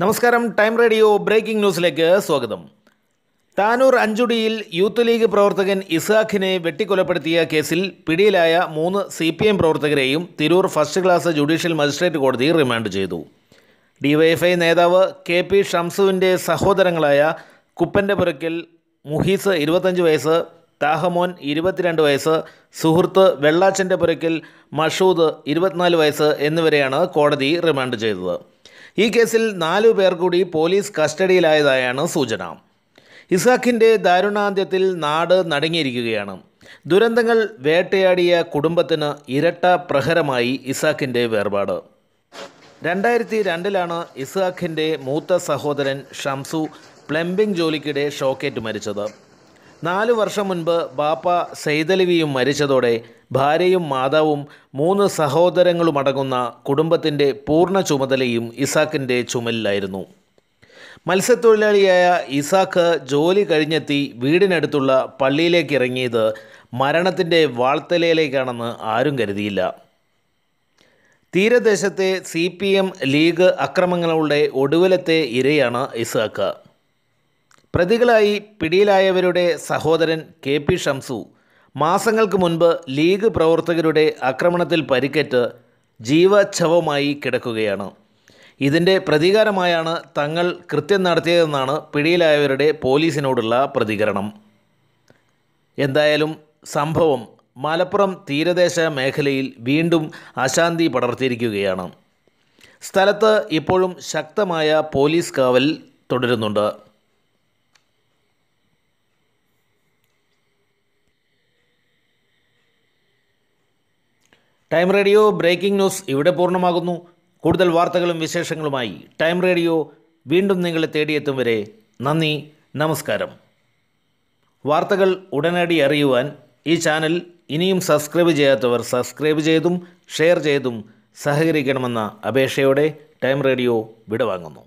നമസ്കാരം time radio breaking ന്യൂസിലേക്ക് സ്വാഗതം താനൂർ അഞ്ചുടിയിൽ യൂത്ത് ലീഗ് പ്രവർത്തകൻ ഇസാഖിനെ വെട്ടിക്കൊലപ്പെടുത്തിയ കേസിൽ പിടിയിലായ മൂന്ന് സി പി എം പ്രവർത്തകരെയും Tirur first class judicial magistrate കോടതി റിമാൻഡ് ചെയ്തു ഡിവൈഎഫ്ഐ നേതാവ് കെ പി ഷംസുവിൻ്റെ സഹോദരങ്ങളായ കുപ്പൻ്റെ പുരക്കൽ മുഹീസ് ഇരുപത്തഞ്ച് വയസ്സ് താഹമോൻ ഇരുപത്തിരണ്ട് വയസ്സ് സുഹൃത്ത് വെള്ളാച്ചൻ്റെ പുരക്കൽ മഷൂദ് ഇരുപത്തിനാല് വയസ്സ് എന്നിവരെയാണ് കോടതി റിമാൻഡ് ചെയ്തത് ഈ കേസിൽ നാലു പേർ കൂടി പോലീസ് കസ്റ്റഡിയിലായതായാണ് സൂചന ഇസാഖിൻ്റെ ദാരുണാന്ത്യത്തിൽ നാട് നടങ്ങിയിരിക്കുകയാണ് ദുരന്തങ്ങൾ വേട്ടയാടിയ കുടുംബത്തിന് ഇരട്ട പ്രഹരമായി ഇസാഖിൻ്റെ വേർപാട് രണ്ടായിരത്തി രണ്ടിലാണ് ഇസാഖിൻ്റെ മൂത്ത സഹോദരൻ ഷംസു പ്ലംബിംഗ് ജോലിക്കിടെ ഷോക്കേറ്റ് മരിച്ചത് നാല് വർഷം മുൻപ് ബാപ്പ സൈതലവിയും മരിച്ചതോടെ ഭാര്യയും മാതാവും മൂന്ന് സഹോദരങ്ങളുമടങ്ങുന്ന കുടുംബത്തിൻ്റെ പൂർണ്ണ ചുമതലയും ഇസാക്കിൻ്റെ ചുമലിലായിരുന്നു മത്സ്യത്തൊഴിലാളിയായ ഇസാക്ക് ജോലി കഴിഞ്ഞെത്തി വീടിനടുത്തുള്ള പള്ളിയിലേക്ക് ഇറങ്ങിയത് മരണത്തിൻ്റെ വാൾത്തലയിലേക്കാണെന്ന് ആരും കരുതിയില്ല തീരദേശത്തെ സി പി എം ലീഗ് അക്രമങ്ങളുടെ ഒടുവിലത്തെ ഇരയാണ് ഇസാക്ക് പ്രതികളായി പിടിയിലായവരുടെ സഹോദരൻ കെ പി ഷംസു മാസങ്ങൾക്ക് മുൻപ് ലീഗ് പ്രവർത്തകരുടെ ആക്രമണത്തിൽ പരിക്കേറ്റ് ജീവച്ഛവമായി കിടക്കുകയാണ് ഇതിൻ്റെ പ്രതികാരമായാണ് തങ്ങൾ കൃത്യം നടത്തിയതെന്നാണ് പിടിയിലായവരുടെ പോലീസിനോടുള്ള പ്രതികരണം എന്തായാലും സംഭവം മലപ്പുറം തീരദേശ മേഖലയിൽ വീണ്ടും അശാന്തി പടർത്തിയിരിക്കുകയാണ് സ്ഥലത്ത് ഇപ്പോഴും ശക്തമായ പോലീസ് കാവൽ തുടരുന്നുണ്ട് ടൈം റേഡിയോ ബ്രേക്കിംഗ് ന്യൂസ് ഇവിടെ പൂർണ്ണമാകുന്നു കൂടുതൽ വാർത്തകളും വിശേഷങ്ങളുമായി ടൈം റേഡിയോ വീണ്ടും നിങ്ങളെ തേടിയെത്തും വരെ നന്ദി നമസ്കാരം വാർത്തകൾ ഉടനടി അറിയുവാൻ ഈ ചാനൽ ഇനിയും സബ്സ്ക്രൈബ് ചെയ്യാത്തവർ സബ്സ്ക്രൈബ് ചെയ്തും ഷെയർ ചെയ്തും സഹകരിക്കണമെന്ന അപേക്ഷയോടെ ടൈം റേഡിയോ വിടവാങ്ങുന്നു